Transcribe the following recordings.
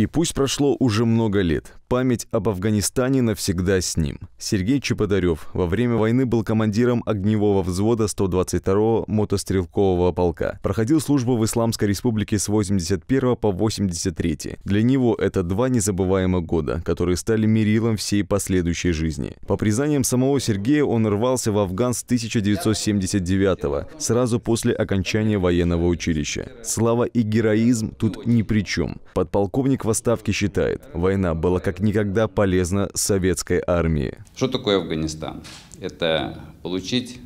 И пусть прошло уже много лет, Память об Афганистане навсегда с ним. Сергей Чеподарев во время войны был командиром огневого взвода 122-го мотострелкового полка. Проходил службу в Исламской республике с 81 по 83. Для него это два незабываемых года, которые стали мерилом всей последующей жизни. По признаниям самого Сергея, он рвался в Афган с 1979 сразу после окончания военного училища. Слава и героизм тут ни при чем. Подполковник в Оставке считает, война была как никогда полезно советской армии. Что такое Афганистан? Это получить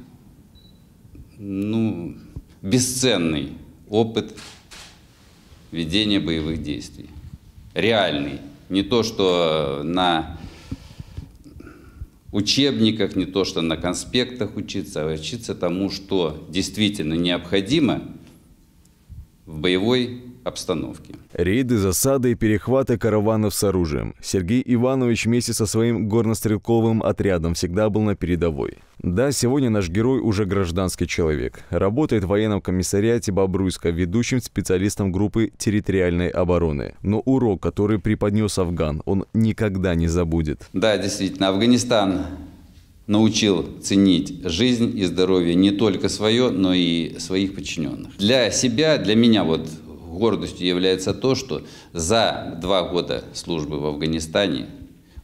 ну, бесценный опыт ведения боевых действий. Реальный. Не то, что на учебниках, не то, что на конспектах учиться, а учиться тому, что действительно необходимо в боевой обстановки. Рейды, засады и перехваты караванов с оружием. Сергей Иванович вместе со своим горнострелковым отрядом всегда был на передовой. Да, сегодня наш герой уже гражданский человек. Работает в военном комиссариате Бобруйска, ведущим специалистом группы территориальной обороны. Но урок, который преподнес Афган, он никогда не забудет. Да, действительно, Афганистан научил ценить жизнь и здоровье не только свое, но и своих подчиненных. Для себя, для меня вот гордостью является то, что за два года службы в Афганистане,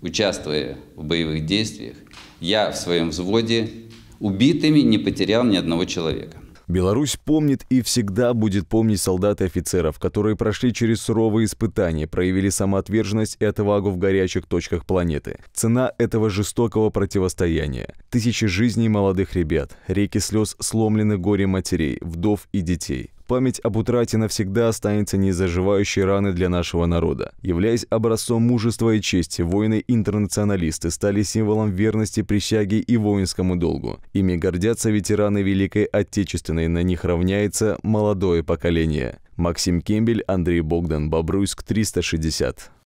участвуя в боевых действиях, я в своем взводе убитыми не потерял ни одного человека. Беларусь помнит и всегда будет помнить солдат и офицеров, которые прошли через суровые испытания, проявили самоотверженность и отвагу в горячих точках планеты. Цена этого жестокого противостояния. Тысячи жизней молодых ребят, реки слез сломленных горе матерей, вдов и детей. Память об утрате навсегда останется незаживающей раны для нашего народа. Являясь образцом мужества и чести, воины-интернационалисты стали символом верности присяги и воинскому долгу. Ими гордятся ветераны Великой Отечественной, на них равняется молодое поколение. Максим Кембель, Андрей Богдан, Бобруйск, 360.